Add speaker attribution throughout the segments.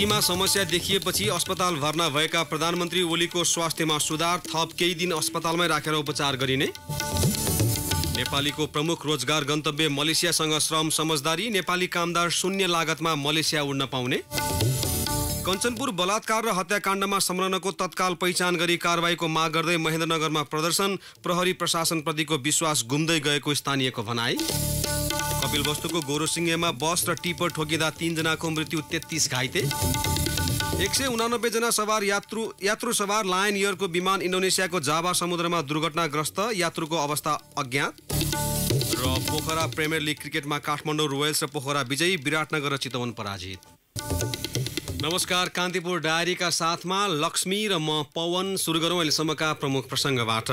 Speaker 1: घाँटीमा समस्या देखिएपछि अस्पताल भर्ना भएका प्रधानमन्त्री ओलीको स्वास्थ्यमा सुधार थप केही दिन अस्पतालमै राखेर उपचार गरिने नेपालीको प्रमुख रोजगार गन्तव्य मलेसियासँग श्रम समझदारी नेपाली कामदार शून्य लागतमा मलेसिया उड्न पाउने कञ्चनपुर बलात्कार र हत्याकाण्डमा संलग्नको तत्काल पहिचान गरी कारवाहीको माग गर्दै महेन्द्रनगरमा प्रदर्शन प्रहरी प्रशासनप्रतिको विश्वास गुम्दै गएको स्थानीयको भनाई कपिल कपिलवस्तुको गोरोसिङेमा बस र टिपर ठोकिँदा तिनजनाको मृत्यु तेत्तिस घाइते एक सय उनानब्बेजना सवार यात्रु यात्रु सवार लायन एयरको विमान इन्डोनेसियाको जाभा समुद्रमा दुर्घटनाग्रस्त यात्रुको अवस्था अज्ञात र पोखरा प्रिमियर लिग क्रिकेटमा काठमाडौँ रोयल्स र पोखरा विजयी विराटनगर र चितवन पराजित नमस्कार कान्तिपुर डायरीका साथमा लक्ष्मी र म पवन सुरु गरौँ अहिलेसम्मका प्रमुख प्रसङ्गबाट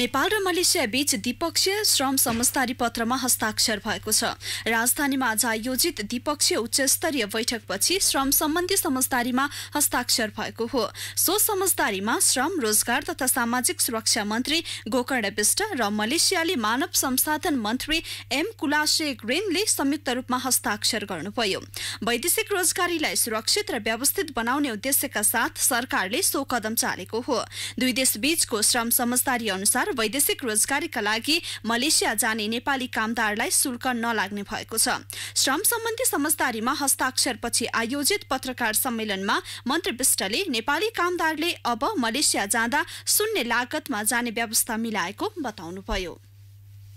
Speaker 2: नेपाल र मलेसिया बीच द्विपक्षीय श्रम समझदारी पत्रमा हस्ताक्षर भएको छ राजधानीमा आज आयोजित द्विपक्षीय उच्चस्तरीय बैठकपछि श्रम सम्बन्धी समझदारीमा हस्ताक्षर भएको हो सो समझदारीमा श्रम रोजगार तथा सामाजिक सुरक्षा मन्त्री गोकर्ण विष्ट र मलेसियाली मानव संसाधन मन्त्री एम कुलासे ग्रेनले संयुक्त रूपमा हस्ताक्षर गर्नुभयो वैदेशिक रोजगारीलाई सुरक्षित र व्यवस्थित बनाउने उद्देश्यका साथ सरकारले सो कदम चालेको हो दुई देश बीचको श्रम समझदारी अनुसार वैदेशिक रोजगारीका लागि मलेसिया जाने नेपाली कामदारलाई शुल्क नलाग्ने भएको छ श्रम सम्बन्धी समझदारीमा हस्ताक्षरपछि आयोजित पत्रकार सम्मेलनमा मन्त्री विष्टले नेपाली कामदारले अब मलेसिया जाँदा शून्य लागतमा जाने व्यवस्था मिलाएको बताउनुभयो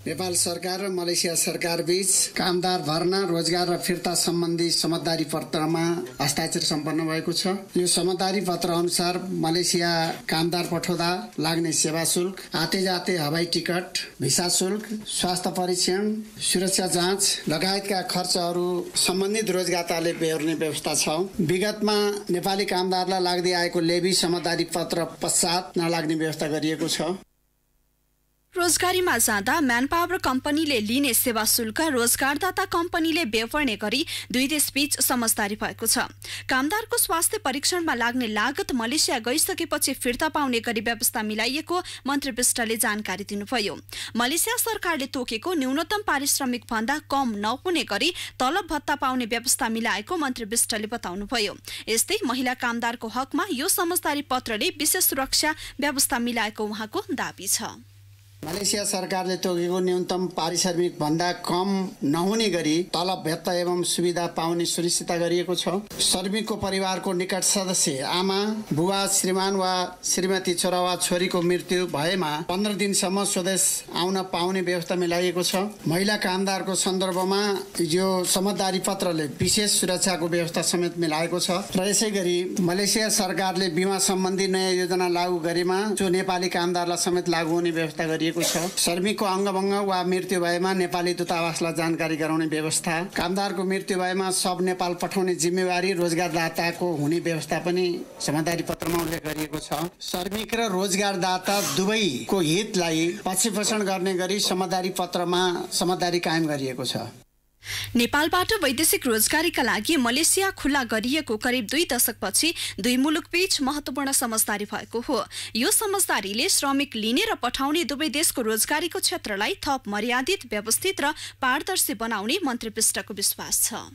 Speaker 3: नेपाल सरकार र मलेसिया सरकार बीच कामदार भर्ना रोजगार र फिर्ता सम्बन्धी समझदारी पत्रमा हस्ताक्षर सम्पन्न भएको छ यो समझदारी पत्र अनुसार मलेसिया कामदार पठाउँदा लाग्ने सेवा शुल्क आते जाते हवाई टिकट भिसा शुल्क स्वास्थ्य परीक्षण सुरक्षा जाँच लगायतका खर्चहरू सम्बन्धित रोजगारताले बेहोर्ने व्यवस्था छ विगतमा नेपाली कामदारलाई लाग्दै आएको लेबी समझदारी पत्र पश्चात नलाग्ने व्यवस्था गरिएको छ
Speaker 2: रोजगारीमा जाँदा म्यान पावर कम्पनीले लिने सेवा शुल्क रोजगारदाता कम्पनीले बेफर्ने गरी दुई देशबीच समझदारी भएको छ कामदारको स्वास्थ्य परीक्षणमा लाग्ने लागत मलेसिया गइसकेपछि फिर्ता पाउने गरी व्यवस्था मिलाइएको मन्त्री विष्टले जानकारी दिनुभयो मलेसिया सरकारले तोकेको न्यूनतम पारिश्रमिक भन्दा कम नहुने गरी तलब भत्ता पाउने व्यवस्था मिलाएको मन्त्री विष्टले बताउनुभयो यस्तै महिला कामदारको हकमा यो समझदारी पत्रले विशेष सुरक्षा व्यवस्था मिलाएको उहाँको दावी छ
Speaker 3: मलेसिया सरकारले तोकेको न्यूनतम पारिश्रमिक भन्दा कम नहुने गरी तलब भत्ता एवं सुविधा पाउने सुनिश्चित गरिएको छ श्रमिकको परिवारको निकट सदस्य आमा बुवा श्रीमान वा श्रीमती छोरा वा छोरीको मृत्यु भएमा पन्ध्र दिनसम्म स्वदेश आउन पाउने व्यवस्था मिलाइएको छ महिला कामदारको सन्दर्भमा यो समझदारी पत्रले विशेष सुरक्षाको व्यवस्था समेत मिलाएको छ र यसै गरी मलेसिया सरकारले बिमा सम्बन्धी नयाँ योजना लागू गरेमा जो नेपाली कामदारलाई समेत लागू हुने व्यवस्था गरिएको गरिएको छ श्रमिकको अङ्गभङ्ग वा मृत्यु भएमा नेपाली दूतावासलाई जानकारी गराउने व्यवस्था कामदारको मृत्यु भएमा सब नेपाल पठाउने जिम्मेवारी रोजगारदाताको हुने व्यवस्था पनि समझदारी पत्रमा उल्लेख गरिएको छ श्रमिक र रोजगारदाता दुवैको हितलाई पोषण गर्ने गरी समझदारी पत्रमा समझदारी कायम गरिएको छ
Speaker 2: नेपालबाट वैदेशिक रोजगारीका लागि मलेसिया खुल्ला गरिएको करिब दुई दशकपछि दुई मुलुकबीच महत्वपूर्ण समझदारी भएको हो यो समझदारीले श्रमिक लिने र पठाउने दुवै देशको रोजगारीको क्षेत्रलाई थप मर्यादित व्यवस्थित र पारदर्शी बनाउने मन्त्री विश्वास छ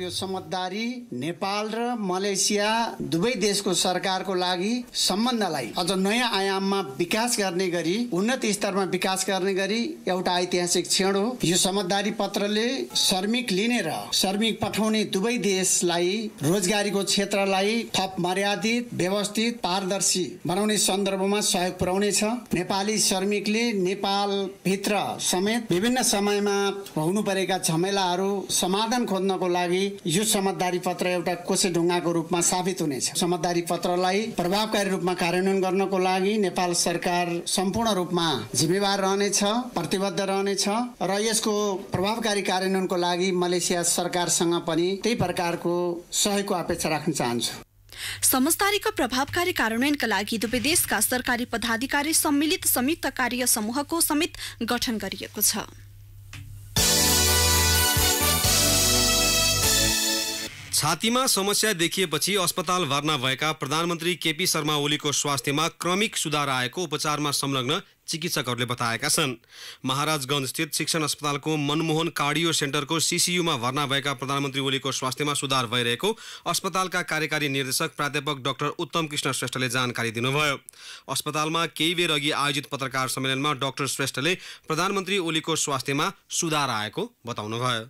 Speaker 3: यो समझदारी नेपाल र मलेसिया दुवै देशको सरकारको लागि सम्बन्धलाई अझ नयाँ आयाममा विकास गर्ने गरी उन्नत स्तरमा विकास गर्ने गरी एउटा ऐतिहासिक क्षण हो यो समझदारी पत्रले श्रमिक लिने र श्रमिक पठाउने दुवै देशलाई रोजगारीको क्षेत्रलाई थप मर्यादित व्यवस्थित पारदर्शी बनाउने सन्दर्भमा सहयोग पुर्याउनेछ नेपाली श्रमिकले नेपाल भित्र समेत विभिन्न समयमा हुनु परेका झमेलाहरू समाधान खोज्नको लागि यो समझदारी पत्र एउटा कोसे ढुङ्गाको रूपमा साबित हुनेछ समझदारी पत्रलाई प्रभावकारी रूपमा कार्यान्वयन गर्नको लागि नेपाल सरकार सम्पूर्ण रूपमा जिम्मेवार रहनेछ प्रतिबद्ध रहनेछ र यसको प्रभावकारी कार्यान्वयनको लागि मलेसिया सरकारसँग पनि त्यही प्रकारको सहयोगको अपेक्षा राख्न चाहन्छु
Speaker 2: समझदारीको प्रभावकारी कार्यान्वयनका लागि दुवै देशका सरकारी पदाधिकारी सम्मिलित संयुक्त कार्य समूहको समेत गठन गरिएको छ
Speaker 1: छातीमा समस्या देखिएपछि अस्पताल भर्ना भएका प्रधानमन्त्री केपी शर्मा ओलीको स्वास्थ्यमा क्रमिक सुधार आएको उपचारमा संलग्न चिकित्सकहरूले बताएका छन् महाराजगञ्जस्थित शिक्षण अस्पतालको मनमोहन कार्डियो सेन्टरको सिसियुमा भर्ना भएका प्रधानमन्त्री ओलीको स्वास्थ्यमा सुधार भइरहेको अस्पतालका कार्यकारी निर्देशक प्राध्यापक डाक्टर उत्तम कृष्ण श्रेष्ठले जानकारी दिनुभयो अस्पतालमा केही बेर अघि आयोजित पत्रकार सम्मेलनमा डाक्टर श्रेष्ठले प्रधानमन्त्री ओलीको स्वास्थ्यमा सुधार आएको बताउनुभयो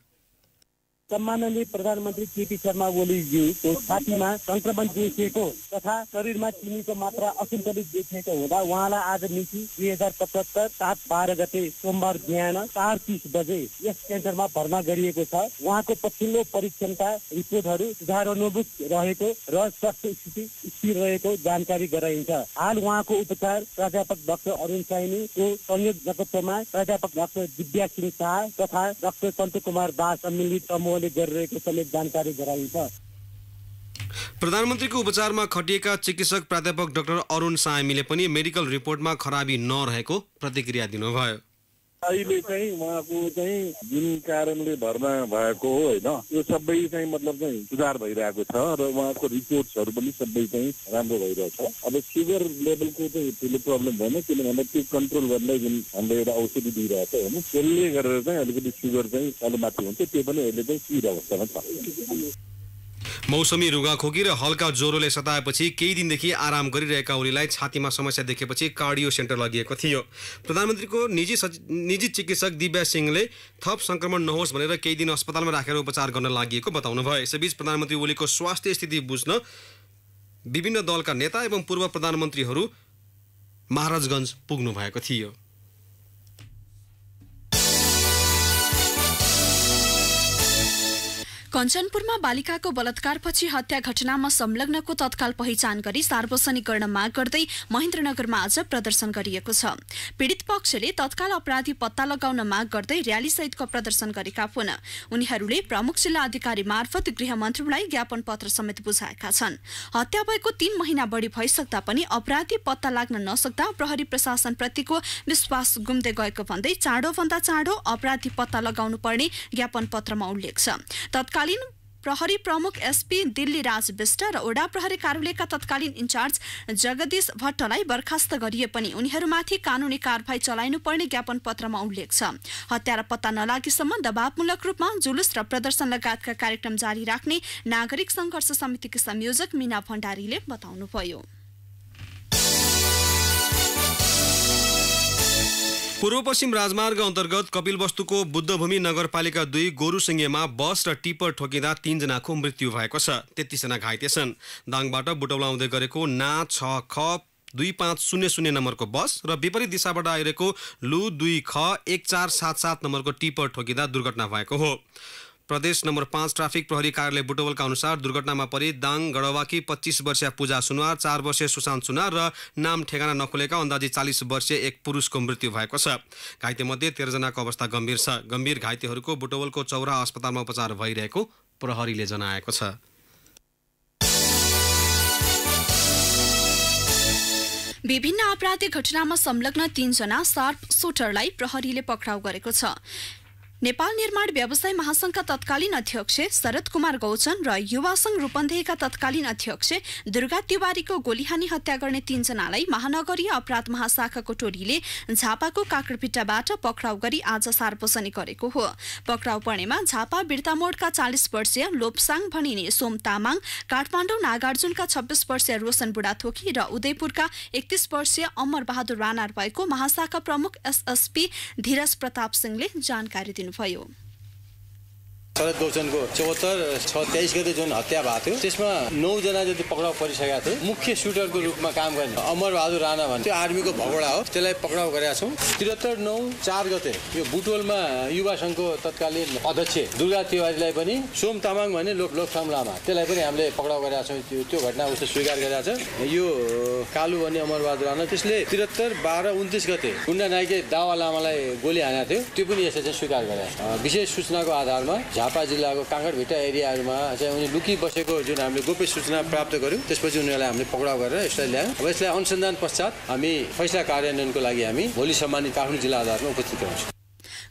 Speaker 1: सम्माननीय प्रधानमन्त्री केपी शर्मा ओलीज्यूको छातीमा संक्रमण देखिएको तथा शरीरमा चिनीको मात्रा असन्तुलित देखिएको हुँदा
Speaker 2: उहाँलाई आज मिति दुई हजार पचहत्तर सात बाह्र गते सोमबार बिहान चार तिस बजे यस सेन्टरमा भर्ना गरिएको छ उहाँको पछिल्लो परीक्षणका रिपोर्टहरू सुधारोन्मुख रहेको र स्वास्थ्य स्थिति स्थिर रहेको जानकारी गराइन्छ हाल उहाँको उपचार
Speaker 1: प्राध्यापक डाक्टर अरुण साइनीको संयोग जगत्वमा प्राध्यापक डाक्टर दिव्या सिंह शाह तथा डाक्टर सन्त कुमार दास सम्मिलित समूह प्रशासनले गरिरहेको समेत जानकारी गराइन्छ प्रधानमन्त्रीको उपचारमा खटिएका चिकित्सक प्राध्यापक डाक्टर अरुण सायमीले पनि मेडिकल रिपोर्टमा खराबी नरहेको प्रतिक्रिया दिनुभयो अहिले चाहिँ उहाँको चाहिँ
Speaker 4: जुन कारणले भर्ना भएको हो होइन यो सबै चाहिँ मतलब चाहिँ सुधार भइरहेको छ र उहाँको रिपोर्ट्सहरू पनि सबै चाहिँ राम्रो भइरहेछ अब सुगर लेभलको चाहिँ ठुलो प्रब्लम भएन किनभने त्यो कन्ट्रोल गर्नलाई जुन हामीले एउटा औषधि दिइरहेको छ होइन त्यसले गरेर चाहिँ अलिकति सुगर चाहिँ अलिक माथि हुन्छ त्यो पनि अहिले चाहिँ स्थिर अवस्थामा छ
Speaker 1: मौसमी रुगाखोकी र हल्का ज्वरोले सताएपछि केही दिनदेखि आराम गरिरहेका उनीलाई छातीमा समस्या देखेपछि कार्डियो सेन्टर लगिएको थियो प्रधानमन्त्रीको निजी सच... निजी चिकित्सक दिव्या सिंहले थप सङ्क्रमण नहोस् भनेर केही दिन अस्पतालमा राखेर उपचार गर्न लागि बताउनु भयो यसैबीच प्रधानमन्त्री ओलीको स्वास्थ्य स्थिति बुझ्न विभिन्न दलका नेता एवं पूर्व प्रधानमन्त्रीहरू महाराजगञ्ज पुग्नु भएको थियो
Speaker 2: कञ्चनपुरमा बालिकाको बलात्कारपछि हत्या घटनामा संलग्नको तत्काल पहिचान गरी सार्वजनिक गर्न माग गर्दै महेन्द्रनगरमा आज प्रदर्शन गरिएको छ पीड़ित पक्षले तत्काल अपराधी पत्ता लगाउन माग गर्दै र्याली सहितको प्रदर्शन गरेका हुन् उनीहरूले प्रमुख जिल्ला अधिकारी मार्फत गृहमन्त्रीलाई ज्ञापन पत्र समेत बुझाएका छन् हत्या भएको तीन महिना बढी भइसक्दा पनि अपराधी पत्ता लाग्न नसक्दा प्रहरी प्रशासन प्रतिको विश्वास गुम्दै गएको भन्दै भन्दा चाँडो अपराधी पत्ता लगाउनु पर्ने ज्ञापन पत्रमा उल्लेख छ तत्कालीन प्रहरी प्रमुख एसपी दिल्ली राज विष्ट र ओडा प्रहरी कार्यालयका तत्कालीन इन्चार्ज जगदीश भट्टलाई बर्खास्त गरिए पनि उनीहरूमाथि कानूनी कारवाही चलाइनुपर्ने ज्ञापन पत्रमा उल्लेख छ हत्या र पत्ता नलागेसम्म दबावमूलक रूपमा जुलुस र प्रदर्शन लगायतका कार्यक्रम जारी राख्ने नागरिक संघर्ष समितिकी संयोजक मीना भण्डारीले बताउनुभयो
Speaker 1: पूर्व पश्चिम राजमार्ग अन्तर्गत कपिलवस्तुको बुद्धभूमि नगरपालिका दुई गोरुसिङेमा बस र टिप्पर ठोकिँदा तिनजनाको मृत्यु भएको छ तेत्तिसजना घाइते छन् दाङबाट बुटौला आउँदै गरेको ना छ ख दुई पाँच शून्य शून्य नम्बरको बस र विपरीत दिशाबाट आइरहेको लु दुई ख एक चार सात सात नम्बरको टिप्पर ठोकिँदा दुर्घटना भएको हो प्रदेश नम्बर पाँच ट्राफिक प्रहरी कार्यालय बुटवलका अनुसार दुर्घटनामा परि दाङ गढवाकी पच्चिस वर्षीय पूजा सुनवार चार वर्षीय सुशान्त सुनार र नाम ठेगाना नखुलेका अन्दाजी चालिस वर्षीय एक पुरुषको मृत्यु भएको छ घाइतेमध्ये तेह्रजनाको अवस्था गम्भीर छ गम्भीर घाइतेहरूको बुटवलको चौरा अस्पतालमा उपचार भइरहेको प्रहरीले जनाएको छ
Speaker 2: विभिन्न आपराधिक घटनामा संलग्न तीनजना सार्प सुटरलाई प्रहरीले पक्राउ गरेको छ नेपाल निर्माण व्यवसाय महासंघका तत्कालीन अध्यक्ष शरद कुमार गौचन र युवा संघ रूपन्देहीका तत्कालीन अध्यक्ष दुर्गा तिवारीको गोलीहानी हत्या गर्ने तीनजनालाई महानगरीय अपराध महाशाखाको टोलीले झापाको काक्रपिट्टाबाट पक्राउ गरी आज सार्वजनिक गरेको हो पक्राउ पर्नेमा झापा बिर्तामोडका चालिस वर्षीय लोपसाङ भनिने सोम तामाङ काठमाडौँ नागार्जुनका छब्बिस वर्षीय रोशन बुढाथोकी र उदयपुरका एकतिस वर्षीय अमर बहादुर राणा भएको महाशाखा प्रमुख एसएसपी धीरज प्रताप सिंहले जानकारी दिनु 发油。
Speaker 1: शरद गौचनको चौहत्तर छ तेइस गते जुन हत्या भएको थियो त्यसमा नौजना जति पक्राउ परिसकेका थियो मुख्य सुटरको रूपमा काम गर्ने अमर बहादुर राणा भन्ने त्यो आर्मीको भगोडा हो त्यसलाई पक्राउ गरेका छौँ त्रिहत्तर नौ चार गते यो बुटोलमा युवा सङ्घको तत्कालीन अध्यक्ष दुर्गा तिवारीलाई पनि सोम तामाङ भने लोक लोकसाम लामा त्यसलाई पनि हामीले पक्राउ गरेका छौँ त्यो त्यो घटना उसले स्वीकार गरेका छ यो कालु भन्ने अमर बहादुर राणा त्यसले त्रिहत्तर बाह्र उन्तिस गते गुन्डा नाइके दावा लामालाई गोली हानेको थियो त्यो पनि यसले चाहिँ स्वीकार छ विशेष सूचनाको आधारमा झाप झापा जिल्लाको काँकडभिट्टा एरियाहरूमा चाहिँ उनी लुकी बसेको जुन हामीले गोप्य सूचना प्राप्त गऱ्यौँ त्यसपछि उनीहरूलाई हामीले पक्राउ गरेर यसलाई ल्यायौँ अब यसलाई अनुसन्धान पश्चात हामी फैसला कार्यान्वयनको लागि हामी भोलि सम्मानित काठमाडौँ जिल्ला आधारमा उपस्थित रहन्छौँ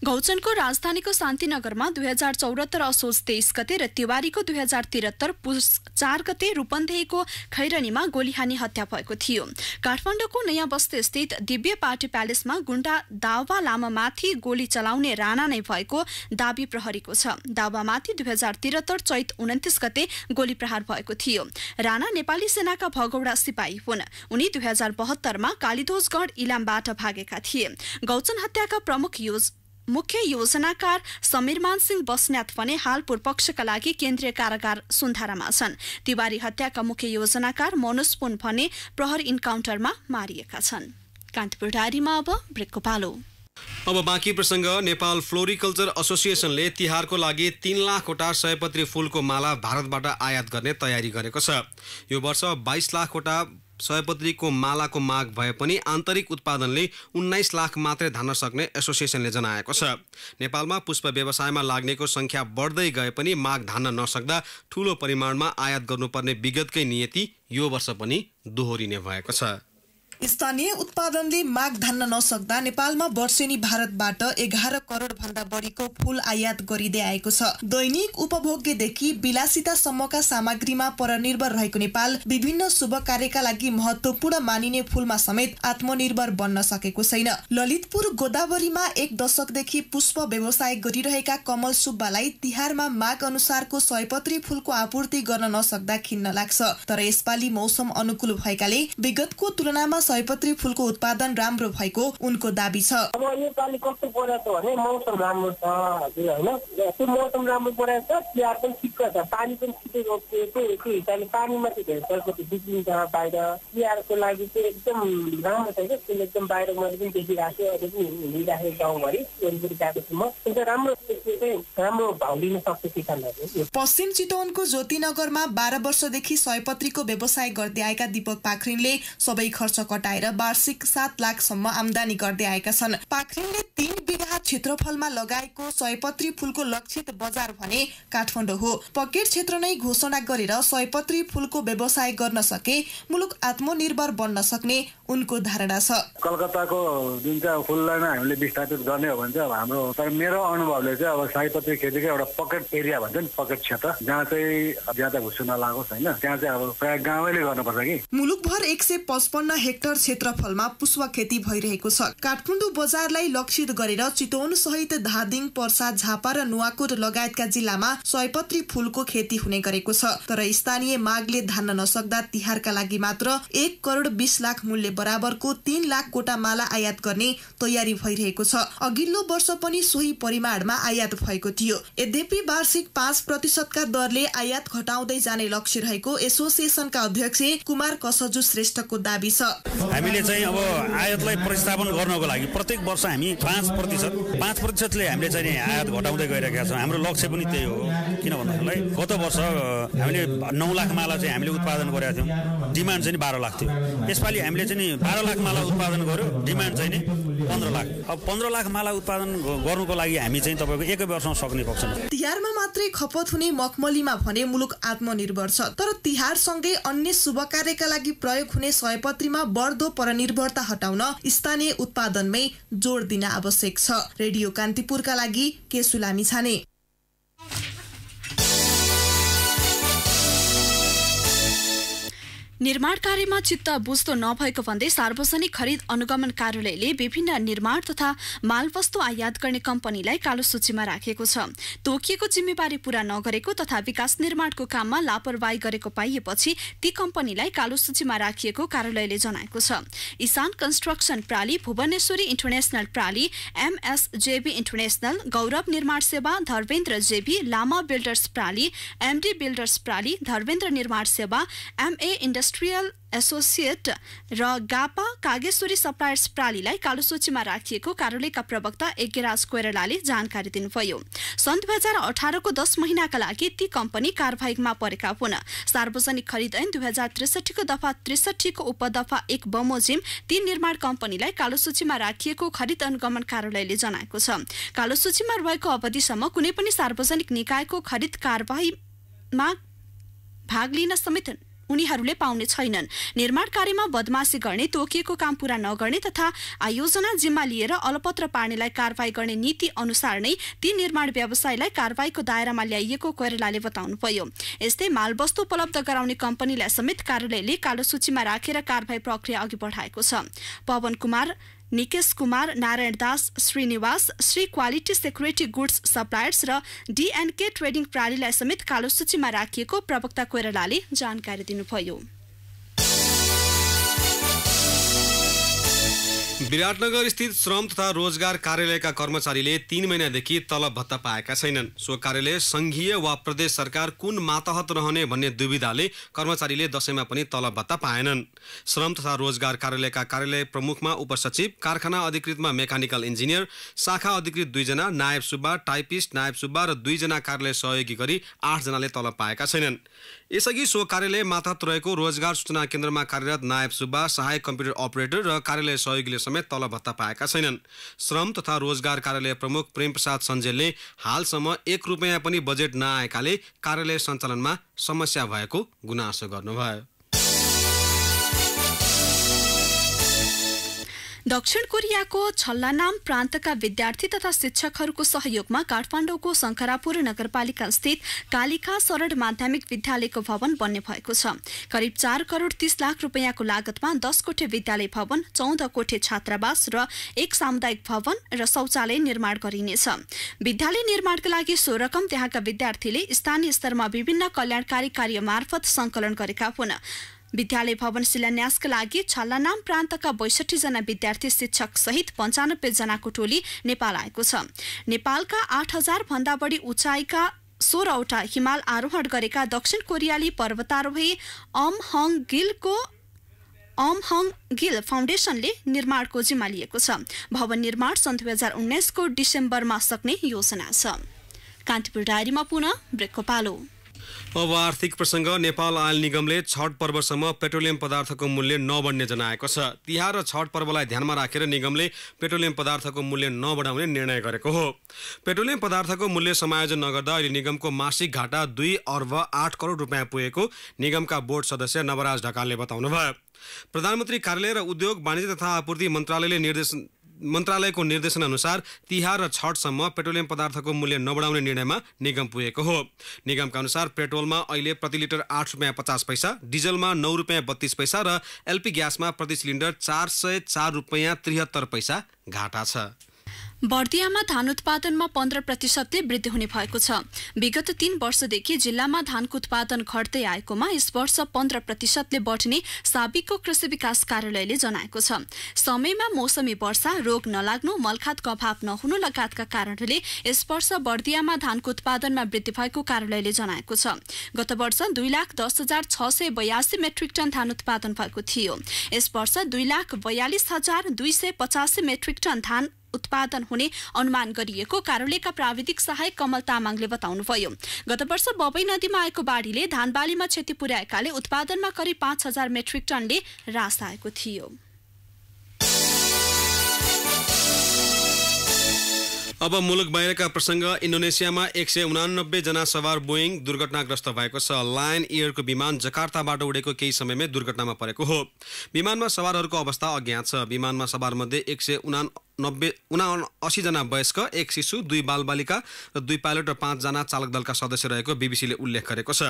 Speaker 2: गौचनको राजधानीको शान्तिनगरमा दुई हजार चौरात्तर असोज तेइस गते र तिवारीको दुई हजार त्रिहत्तर पुस चार गते रूपन्देहीको खैरनीमा गोलीहानी हत्या भएको थियो काठमाडौँको नयाँ बस्ती स्थित दिव्य पार्टी प्यालेसमा गुण्डा दावा लामामाथि गोली चलाउने राणा नै भएको दावी प्रहरीको छ दावामाथि दुई हजार त्रिहत्तर चैत उन्तिस गते गोली प्रहार भएको थियो राणा नेपाली सेनाका भगौडा सिपाही हुन् उनी दुई हजार बहत्तरमा कालीधोजगढ इलामबाट भागेका थिए गौचन हत्याका प्रमुख योज मुख्य योजनाकार समीरमान सिंह बस्न्यात भने हाल पक्षका लागि केन्द्रीय कारागार सुन्धारामा छन् तिवारी हत्याका मुख्य योजनाकार मनोज पुन भने प्रहर इन्काउन्टरमा मारिएका छन्
Speaker 1: अब बाँकी प्रसङ्ग नेपाल फ्लोरिकल्चर एसोसिएसनले तिहारको लागि तिन लाखवटा सयपत्री फुलको माला भारतबाट आयात गर्ने तयारी गरेको छ यो वर्ष बाइस लाखवटा सयपत्रीको मालाको माग भए पनि आन्तरिक उत्पादनले उन्नाइस लाख मात्रै धान्न सक्ने एसोसिएसनले जनाएको छ नेपालमा पुष्प व्यवसायमा लाग्नेको सङ्ख्या बढ्दै गए पनि माग धान्न नसक्दा ठुलो परिमाणमा आयात गर्नुपर्ने विगतकै नियति यो वर्ष पनि दोहोरिने भएको छ
Speaker 4: स्थानीय उत्पादनले माग धान्न नसक्दा नेपालमा वर्षेनी भारतबाट एघार करोड भन्दा बढीको फूल आयात गरिँदै आएको छ दैनिक उपभोग्यदेखि विलासितासम्मका सामग्रीमा परनिर्भर रहेको नेपाल विभिन्न शुभ कार्यका लागि महत्वपूर्ण मानिने फूलमा समेत आत्मनिर्भर बन्न सकेको छैन ललितपुर गोदावरीमा एक दशकदेखि पुष्प व्यवसाय गरिरहेका कमल सुब्बालाई तिहारमा माग अनुसारको सयपत्री फूलको आपूर्ति गर्न नसक्दा खिन्न लाग्छ तर यसपालि मौसम अनुकूल भएकाले विगतको तुलनामा सयपत्री फुलको उत्पादन राम्रो भएको उनको दावी छ अब योपालि कस्तो भने मौसम राम्रो छ हजुर होइन त्यो मौसम राम्रो पनि लागि पनि अहिले
Speaker 1: पनि सक्छ
Speaker 4: पश्चिम चितवनको ज्योतिनगरमा बाह्र वर्षदेखि सयपत्रीको व्यवसाय गर्दै आएका दिपक पाखरिनले सबै खर्च कट घटाएर वार्षिक सात लाखसम्म आमदानी गर्दै आएका छन् पाखरिनले तीन बिघा क्षेत्रफलमा लगाएको सयपत्री फूलको लक्षित बजार भने काठमाडौँ हो पकेट क्षेत्र नै घोषणा गरेर सयपत्री फूलको व्यवसाय गर्न सके मुलुक आत्मनिर्भर बन्न सक्ने उनको धारणा छ
Speaker 1: कलकत्ताको जुन चाहिँ फुललाई नै हामीले विस्थापित गर्ने हो भने चाहिँ अब हाम्रो तर मेरो अनुभवले चाहिँ अब सयपत्री खेतीको एउटा पकेट एरिया भन्छ नि पकेट क्षेत्र जहाँ चाहिँ ज्यादा घुसु नलागोस् होइन त्यहाँ चाहिँ अब प्रायः गाउँले गर्नुपर्छ कि
Speaker 4: मुलुकभर एक सय पचपन्न हेक्टर हेक्टर क्षेत्रफलमा पुष्प खेती भइरहेको छ काठमाडौँ बजारलाई लक्षित गरेर चितवन सहित धादिङ पर्सा झापा र नुवाकोट लगायतका जिल्लामा सयपत्री फूलको खेती हुने गरेको छ तर स्थानीय मागले धान्न नसक्दा तिहारका लागि मात्र एक करोड बिस लाख मूल्य बराबरको तीन लाख कोटा माला आयात गर्ने तयारी भइरहेको छ अघिल्लो वर्ष पनि सोही परिमाणमा आयात भएको थियो यद्यपि वार्षिक पाँच प्रतिशतका दरले आयात घटाउँदै जाने लक्ष्य रहेको एसोसिएसनका अध्यक्ष कुमार कसजु श्रेष्ठको दावी छ हामीले
Speaker 3: चाहिँ
Speaker 1: अब आयातलाई प्रतिस्थापन गर्नको लागि प्रत्येक वर्ष हामी पाँच प्रतिशत पाँच प्रतिशतले हामीले चाहिँ आयात घटाउँदै गइरहेका छौँ हाम्रो लक्ष्य पनि त्यही हो किन भन्दाखेरि गत वर्ष हामीले नौ लाख माला चाहिँ हामीले उत्पादन गरेका थियौँ डिमान्ड चाहिँ बाह्र लाख थियो यसपालि हामीले चाहिँ बाह्र लाख माला उत्पादन गर्यो डिमान्ड चाहिँ नि पन्ध्र लाख अब पन्ध्र लाख माला उत्पादन गर्नुको लागि हामी चाहिँ तपाईँको एकै वर्षमा सक्ने पक्ष
Speaker 4: तिहारमा मात्रै खपत हुने मखमलीमा भने मुलुक आत्मनिर्भर छ तर तिहारसँगै अन्य शुभ कार्यका लागि प्रयोग हुने सयपत्रीमा बढ्दो परनिर्भरता हटाउन स्थानीय उत्पादनमै जोड दिन आवश्यक छ रेडियो कान्तिपुरका लागि सुलामी छाने।
Speaker 2: निर्माण कार्यमा चित्त बुझ्दो नभएको भन्दै सार्वजनिक खरिद अनुगमन कार्यालयले विभिन्न निर्माण तथा मालवस्तु आयात गर्ने कम्पनीलाई कालो सूचीमा राखेको छ तोकिएको जिम्मेवारी पूरा नगरेको तथा विकास निर्माणको काममा लापरवाही गरेको पाइएपछि ती कम्पनीलाई कालो सूचीमा राखिएको कार्यालयले जनाएको छ इसान कन्स्ट्रक्सन प्राली भुवनेश्वरी इन्टरनेसनल प्राली एमएसजेबी इन्टरनेसनल गौरव निर्माण सेवा धर्मेन्द्र जेबी लामा बिल्डर्स प्राली एमडी बिल्डर्स प्राली धर्मेन्द्र निर्माण सेवा एमए इन्डस्ट्री इन्डस्ट्रियल एसोसिएट र गापा कागेश्वरी सप्लायर्स प्रालीलाई कालो सूचीमा राखिएको कार्यालयका प्रवक्ता यज्ञराज कोइरालाले जानकारी दिनुभयो सन् दुई हजार अठारको दस महिनाका लागि ती कम्पनी कारवाहीमा परेका हुन् सार्वजनिक खरिद ऐन दुई हजार त्रिसठीको दफा त्रिसठीको उपदफा एक बमोजिम ती निर्माण कम्पनीलाई कालो सूचीमा राखिएको खरिद अनुगमन कार्यालयले जनाएको छ कालो सूचीमा रहेको अवधिसम्म कुनै पनि सार्वजनिक निकायको खरिद कार्यवाही भाग लिन समेत उनीहरूले पाउने छैनन् निर्माण कार्यमा बदमासी गर्ने तोकिएको काम पूरा नगर्ने तथा आयोजना जिम्मा लिएर अलपत्र पार्नेलाई कारवाही गर्ने नीति अनुसार नै ती निर्माण व्यवसायलाई कारवाहीको दायरामा ल्याइएको कोइरालाले बताउनुभयो यस्तै मालवस्तु उपलब्ध गराउने कम्पनीलाई समेत कार्यालयले कालो सूचीमा राखेर कारवाही प्रक्रिया अघि बढाएको छ Pawan Kumar Nikesh Kumar Narayan Das Shrinivas Shri quality security goods suppliers र डिएनके ट्रेडिङ प्रणालीलाई समेत कालो सूचीमा राखिएको प्रवक्ता कोइरालाले जानकारी दिनुभयो
Speaker 1: विराटनगर स्थित श्रम तथा रोजगार कार्यालयका कर्मचारीले तीन महिनादेखि तलब भत्ता पाएका छैनन् सो कार्यालय संघीय वा प्रदेश सरकार कुन माताहत रहने भन्ने दुविधाले कर्मचारीले दसैँमा पनि तलब भत्ता पाएनन् श्रम तथा रोजगार कार्यालयका कार्यालय प्रमुखमा उपसचिव कारखाना अधिकृतमा मेकानिकल इन्जिनियर शाखा अधिकृत दुईजना नायब सुब्बा टाइपिस्ट नायब सुब्बा र दुईजना कार्यालय सहयोगी गरी आठजनाले तलब पाएका छैनन् यसअघि सो कार्यालय माताहत रहेको रोजगार सूचना केन्द्रमा कार्यरत नायब सुब्बा सहायक कम्प्युटर अपरेटर र कार्यालय सहयोगीले समेत तल भत्ता पाएका छैनन् श्रम तथा रोजगार कार्यालय प्रमुख प्रेमप्रसाद सञ्जेलले हालसम्म एक रुपियाँ पनि बजेट नआएकाले कार्यालय सञ्चालनमा समस्या भएको गुनासो गर्नुभयो
Speaker 2: दक्षिण कोरियाको छल्लानाम प्रान्तका विद्यार्थी तथा शिक्षकहरूको सहयोगमा काठमाडौँको शङ्करापुर नगरपालिका स्थित कालिका शरण माध्यमिक विद्यालयको भवन बन्ने भएको छ करिब चार करोड़ तीस लाख रुपियाँको लागतमा दस कोठे विद्यालय भवन चौध कोठे छात्रावास र एक सामुदायिक भवन र शौचालय निर्माण गरिनेछ विद्यालय निर्माणका लागि सो रकम त्यहाँका विद्यार्थीले स्थानीय स्तरमा विभिन्न कल्याणकारी कार्य मार्फत संकलन गरेका हुन् विद्यालय भवन शिलान्यासका लागि छल्लानाम प्रान्तका बैसठी जना विद्यार्थी शिक्षक सहित पञ्चानब्बे जनाको टोली नेपाल आएको छ नेपालका आठ हजार भन्दा बढी उचाइका सोह्रवटा हिमाल आरोहण गरेका दक्षिण कोरियाली पर्वतारोही अम हङ गिलको अम हङ गिल फाउन्डेसनले निर्माणको जिम्मा लिएको छ भवन निर्माण सन् दुई हजार उन्नाइसको डिसेम्बरमा सक्ने योजना छ कान्तिपुर डायरीमा पुनः ब्रेकको पालो
Speaker 1: अब आर्थिक प्रसङ्ग नेपाल आयल निगमले छठ पर्वसम्म पेट्रोलियम पदार्थको मूल्य नबढ्ने जनाएको छ तिहार र छठ पर्वलाई ध्यानमा राखेर निगमले पेट्रोलियम पदार्थको मूल्य नबढाउने निर्णय गरेको हो पेट्रोलियम पदार्थको मूल्य समायोजन नगर्दा अहिले निगमको मासिक घाटा दुई अर्ब आठ करोड रुपियाँ पुगेको निगमका बोर्ड सदस्य नवराज ढकालले बताउनुभयो प्रधानमन्त्री कार्यालय र उद्योग वाणिज्य तथा आपूर्ति मन्त्रालयले निर्देशन मन्त्रालयको निर्देशनअनुसार तिहार र छठसम्म पेट्रोलियम पदार्थको मूल्य नबढाउने निर्णयमा निगम पुगेको हो निगमका अनुसार पेट्रोलमा अहिले प्रति लिटर आठ रुपियाँ पचास पैसा डिजलमा नौ रुपियाँ बत्तीस पैसा र एलपी ग्यासमा प्रति सिलिन्डर चार सय चार रुपियाँ त्रिहत्तर पैसा घाटा छ
Speaker 2: बर्दियामा धान उत्पादनमा पन्ध्र प्रतिशतले वृद्धि हुने भएको छ विगत तीन वर्षदेखि जिल्लामा धानको उत्पादन घट्दै आएकोमा यस वर्ष पन्ध्र प्रतिशतले बढ्ने साबिकको कृषि विकास कार्यालयले जनाएको छ समयमा मौसमी वर्षा रोग नलाग्नु मलखातको अभाव नहुनु लगायतका कारणले यस वर्ष बर्दियामा धानको उत्पादनमा वृद्धि भएको कार्यालयले जनाएको छ गत वर्ष दुई लाख दस हजार छ सय बयासी मेट्रिक टन धान उत्पादन भएको थियो यस वर्ष दुई लाख बयालिस हजार दुई सय पचासी मेट्रिक टन धान उत्पादन हुने अनुमान गरिएको कार्यालयका प्राविधिक सहायक कमल तामाङले बताउनुभयो गत वर्ष बबई नदीमा आएको बाढीले धान बालीमा क्षति पुर्याएकाले उत्पादनमा करिब पाँच हजार मेट्रिक टनले रास आएको थियो
Speaker 1: अब मुलुक बाहिरका प्रसङ्ग इन्डोनेसियामा एक सय उनानब्बे जना सवार बोइङ दुर्घटनाग्रस्त भएको छ लायन एयरको विमान जकार्ताबाट उडेको केही समयमै दुर्घटनामा परेको हो विमानमा सवारहरूको अवस्था अज्ञात छ विमानमा सवारमध्ये एक सय उना नब्बे उना असीजना वयस्क एक शिशु दुई बालबालिका र दुई पाइलट र पाँचजना चालक दलका सदस्य रहेको बिबिसीले उल्लेख गरेको छ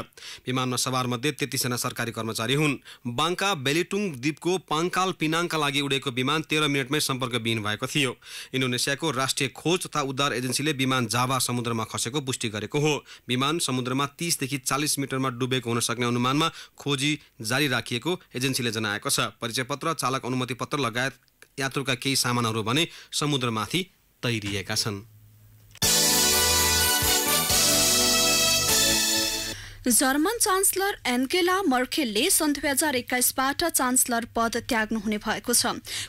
Speaker 1: विमानमा सवार सवारमध्ये तेत्तिसजना सरकारी कर्मचारी हुन् बाङ्का बेलिटुङ द्वीपको पाङ्काल पिनाङका लागि उडेको विमान तेह्र मिनटमै सम्पर्कविहीन भएको थियो इन्डोनेसियाको राष्ट्रिय खोज तथा उद्धार एजेन्सीले विमान जाभा समुद्रमा खसेको पुष्टि गरेको हो विमान समुद्रमा तिसदेखि चालिस मिटरमा डुबेको हुन सक्ने अनुमानमा खोजी जारी राखिएको एजेन्सीले जनाएको छ परिचय पत्र चालक अनुमति पत्र लगायत यात्रुका केही सामानहरू भने समुद्रमाथि तैरिएका छन्
Speaker 2: जर्मन चान्सलर एन्केला मर्केलले सन् दुई हजार एक्काइसबाट चान्सलर पद त्याग्नुहुने भएको छ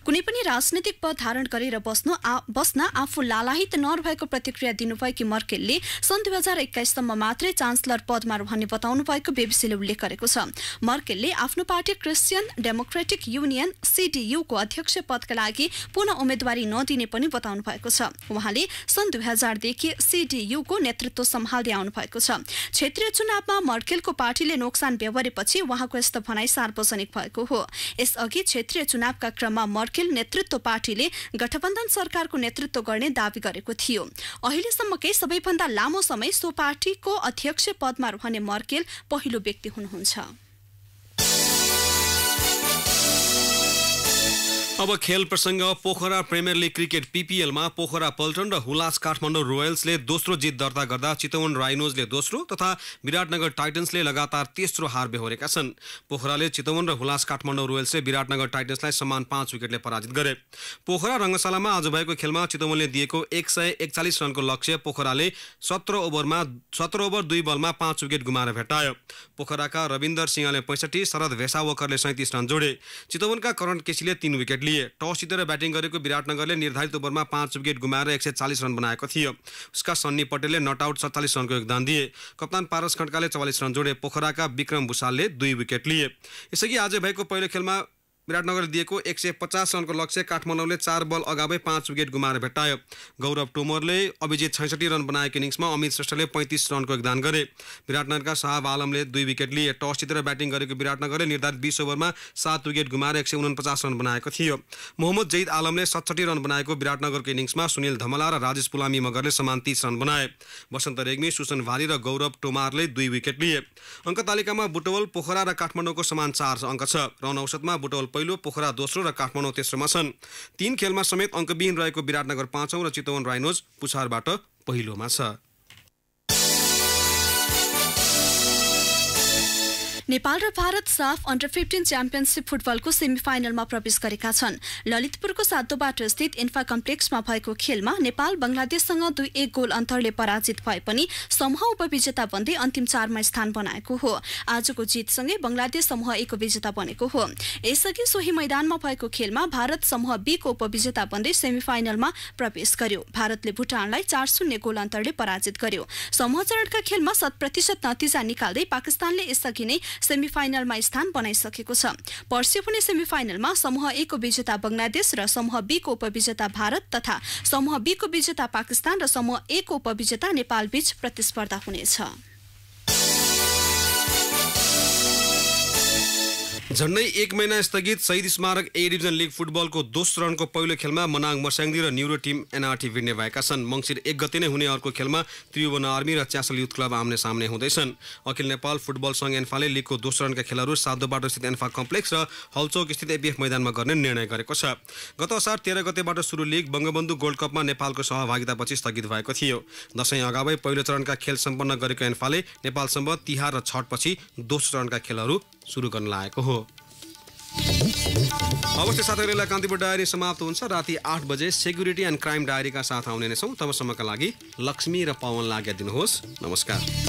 Speaker 2: कुनै पनि राजनैतिक पद धारण गरेर बस्नु बस्न आफू लालाहित नरहेको प्रतिक्रिया दिनुभएकी मर्केलले सन् दुई हजार एक्काइससम्म मात्रै चान्सलर पदमा रहने बताउनु भएको बेबिसीले उल्लेख गरेको छ मर्केलले आफ्नो पार्टी क्रिस्चियन डेमोक्रेटिक युनियन सिडियुको अध्यक्ष पदका लागि पुनः उम्मेदवारी नदिने पनि बताउनु भएको छ उहाँले सन् दुई हजारदेखि सिडियुको नेतृत्व सम्हाल्दै आउनु भएको छ क्षेत्रीय चुनावमा मर्केलको पार्टीले नोक्सान बेहोरेपछि उहाँको यस्तो भनाइ सार्वजनिक भएको हो यसअघि क्षेत्रीय चुनावका क्रममा मर्केल नेतृत्व पार्टीले गठबन्धन सरकारको नेतृत्व गर्ने दावी गरेको थियो अहिलेसम्मकै सबैभन्दा लामो समय सो पार्टीको अध्यक्ष पदमा रहने मर्केल पहिलो व्यक्ति हुनुहुन्छ
Speaker 1: अब खेल प्रसङ्ग पोखरा प्रिमियर लिग क्रिकेट पिपिएलमा पोखरा पल्टन र हुलास काठमाडौँ रोयल्सले दोस्रो जित दर्ता गर्दा चितवन राइनोजले दोस्रो तथा विराटनगर टाइटन्सले लगातार तेस्रो हार बेहोरेका छन् पोखराले चितवन र हुलास काठमाडौँ रोयल्सले विराटनगर टाइटन्सलाई समान पाँच विकेटले पराजित गरे पोखरा रङ्गशालामा आज भएको खेलमा चितवनले दिएको एक सय एकचालिस रनको लक्ष्य पोखराले सत्र ओभरमा सत्र ओभर दुई बलमा पाँच विकेट गुमाएर भेटायो पोखराका रविन्दर सिंहले पैँसठी शरद भेसावकरले सैँतिस रन जोडे चितवनका करण केसीले तीन विकेट लिए लिए टस जितेर ब्याटिङ गरेको विराटनगरले निर्धारित ओभरमा पाँच विकेट गुमाएर एक सय चालिस रन बनाएको थियो उसका सन्नी पटेलले नट आउट सत्तालिस रनको योगदान दिए कप्तान पारस खड्काले चौवालिस रन जोडे पोखराका विक्रम भूषालले दुई विकेट लिए यसअघि आज भएको पहिलो खेलमा विराटनगरले दिएको एक सय पचास रनको लक्ष्य काठमाडौँले चार बल अगावै पाँच विकेट गुमाएर भेट्टायो गौरव टोमरले अभिजित छैसठी रन बनाएको इनिङ्समा अमित श्रेष्ठले पैँतिस रनको योगदान गरे विराटनगरका शाह आलमले दुई विकेट लिए टस जितेर ब्याटिङ गरेको विराटनगरले निर्धारित बिस ओभरमा सात विकेट गुमाएर एक सय उनपचास रन बनाएको थियो मोहम्मद जैद आलमले सतसठी रन बनाएको विराटनगरको इनिङ्समा सुनिल धमला र राजेश पुलामी मगरले समान तिस रन बनाए वसन्त रेग्मी सुसन भारी र गौरव टोमारले दुई विकेट लिए अङ्क तालिकामा बुटवल पोखरा र काठमाडौँको समान चार अङ्क छ रन औसतमा बुटवल पहिलो पोखरा दोस्रो र काठमाडौँ तेस्रोमा छन् तीन खेलमा समेत अङ्कविहीन रहेको विराटनगर पाँचौँ र चितवन राइनोज पुछारबाट पहिलोमा छ
Speaker 2: नेपाल र Bharat SAFF under fifteen championship फुटबलको सेमी फाइनलमा प्रवेश गरेका छन् ललितपुरको सातोबाट स्थित इन्फा कम्प्लेक्समा भएको खेलमा नेपाल बंगलादेशसँग दुई एक गोल अन्तरले पराजित भए पनि समूह उपविजेता बन्दै अन्तिम चारमा स्थान बनाएको हो आजको जितसँगै बंगलादेश समूह एकको विजेता बनेको हो यसअघि सोही मैदानमा भएको खेलमा भारत समूह बीको उपविजेता बन्दै सेमी फाइनलमा प्रवेश गर्यो भारतले भुटानलाई चार शून्य गोल अन्तरले पराजित गर्यो समूह चरणका खेलमा शत प्रतिशत नतिजा निकाल्दै पाकिस्तानले यसअघि नै सेमी फाइनलमा स्थान बनाइसकेको छ पर्सि हुने सेमी फाइनलमा समूह ए विजेता बङ्गलादेश र समूह बीको उपविजेता भारत तथा समूह बीको विजेता पाकिस्तान र समूह ए उपविजेता नेपाल बीच प्रतिस्पर्धा हुनेछ
Speaker 1: झन्डै एक महिना स्थगित शहीद स्मारक ए डिभिजन लिग फुटबलको दोस्रो रनको पहिलो खेलमा मनाङ मर्स्याङदी र न्युरो टिम एनआरटी भिड्ने भएका छन् मङ्सिर एक गते नै हुने अर्को खेलमा त्रिभुवन आर्मी र च्यासल युथ क्लब आम्ने सामने हुँदैछन् अखिल नेपाल फुटबल सङ्घ एन्फाले लिगको दोस्रो रनका खेलहरू साधोबाट स्थित एन्फा कम्प्लेक्स र हलचौक स्थित एपिएफ मैदानमा गर्ने निर्णय गरेको छ गत असार तेह्र गतेबाट सुरु लिग बङ्गबन्धु गोल्ड कपमा नेपालको सहभागितापछि स्थगित भएको थियो दसैँ अगावै पहिलो चरणका खेल सम्पन्न गरेको एन्फाले नेपालसम्म तिहार र छठपछि दोस्रो चरणका खेलहरू सुरु गर्न लागेको हो अवश्य साथीहरूलाई कान्तिपुर डायरी समाप्त हुन्छ राति आठ बजे सेक्युरिटी एन्ड क्राइम डायरीका साथ आउने नै छौँ तबसम्मका लागि लक्ष्मी र पवन लागि दिनुहोस् नमस्कार